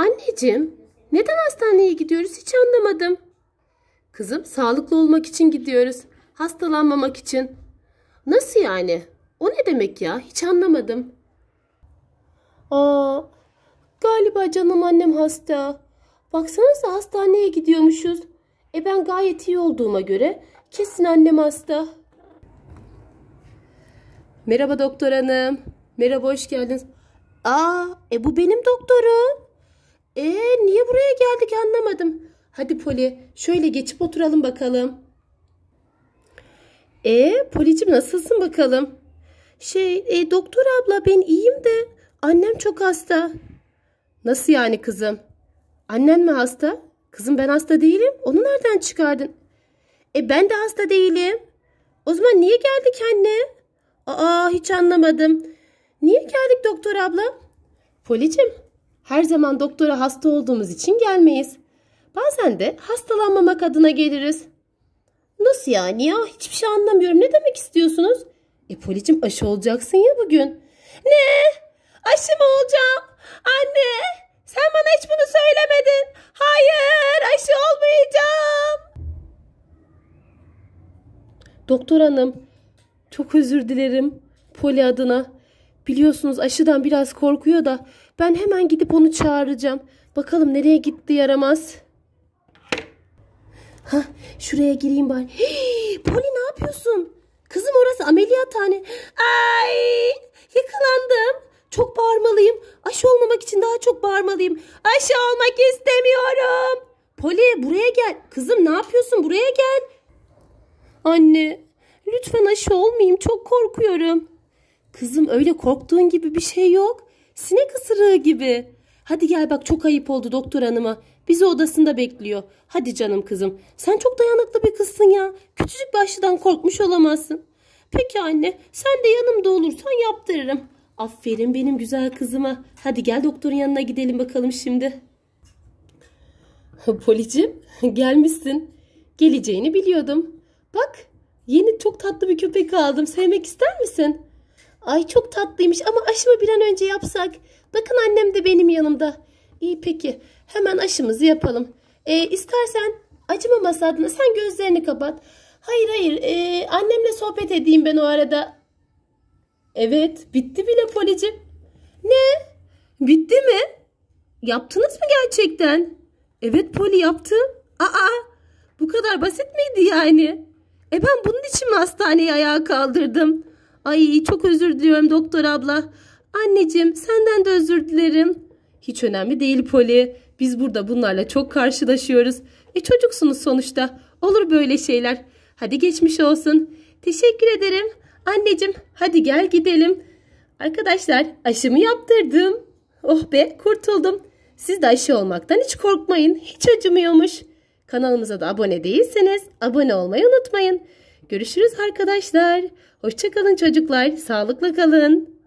Anneciğim, neden hastaneye gidiyoruz hiç anlamadım. Kızım, sağlıklı olmak için gidiyoruz. Hastalanmamak için. Nasıl yani? O ne demek ya? Hiç anlamadım. Aa, galiba canım annem hasta. Baksanıza hastaneye gidiyormuşuz. E ben gayet iyi olduğuma göre kesin annem hasta. Merhaba doktor hanım. Merhaba hoş geldiniz. Aa, e bu benim doktorum. Ee niye buraya geldik anlamadım. Hadi Poli şöyle geçip oturalım bakalım. Ee Policim nasılsın bakalım? Şey e, doktor abla ben iyiyim de annem çok hasta. Nasıl yani kızım? Annen mi hasta? Kızım ben hasta değilim. Onu nereden çıkardın? E ben de hasta değilim. O zaman niye geldik anne? Aa hiç anlamadım. Niye geldik doktor abla? Policim her zaman doktora hasta olduğumuz için gelmeyiz. Bazen de hastalanmamak adına geliriz. Nasıl yani ya? Hiçbir şey anlamıyorum. Ne demek istiyorsunuz? E Policim aşı olacaksın ya bugün. Ne? Aşı mı olacağım? Anne sen bana hiç bunu söylemedin. Hayır aşı olmayacağım. Doktor hanım çok özür dilerim Poli adına. Biliyorsunuz aşıdan biraz korkuyor da ben hemen gidip onu çağıracağım. Bakalım nereye gitti yaramaz. Ha, şuraya gireyim bari. Hii, Poli ne yapıyorsun? Kızım orası ameliyathane. Ay yakalandım. Çok bağırmalıyım. Aşı olmamak için daha çok bağırmalıyım. Aşı olmak istemiyorum. Poli buraya gel. Kızım ne yapıyorsun? Buraya gel. Anne lütfen aşı olmayayım. Çok korkuyorum. Kızım öyle korktuğun gibi bir şey yok. Sinek ısırığı gibi. Hadi gel bak çok ayıp oldu doktor hanıma. Bizi odasında bekliyor. Hadi canım kızım. Sen çok dayanıklı bir kızsın ya. Küçücük başlıdan korkmuş olamazsın. Peki anne sen de yanımda olursan yaptırırım. Aferin benim güzel kızıma. Hadi gel doktorun yanına gidelim bakalım şimdi. Policim gelmişsin. Geleceğini biliyordum. Bak yeni çok tatlı bir köpek aldım. Sevmek ister misin? Ay çok tatlıymış ama aşımı bir an önce yapsak. Bakın annem de benim yanımda. İyi peki hemen aşımızı yapalım. E, ee, istersen acımaması adına sen gözlerini kapat. Hayır hayır e, annemle sohbet edeyim ben o arada. Evet bitti bile Policim. Ne? Bitti mi? Yaptınız mı gerçekten? Evet Poli yaptım. Aa bu kadar basit miydi yani? E ben bunun için mi hastaneyi ayağa kaldırdım? Ay çok özür diliyorum doktor abla. Anneciğim senden de özür dilerim. Hiç önemli değil Poli. Biz burada bunlarla çok karşılaşıyoruz. E çocuksunuz sonuçta. Olur böyle şeyler. Hadi geçmiş olsun. Teşekkür ederim. Anneciğim hadi gel gidelim. Arkadaşlar aşımı yaptırdım. Oh be kurtuldum. Siz de aşı olmaktan hiç korkmayın. Hiç acımıyormuş. Kanalımıza da abone değilseniz abone olmayı unutmayın. Görüşürüz arkadaşlar. Hoşçakalın çocuklar. Sağlıkla kalın.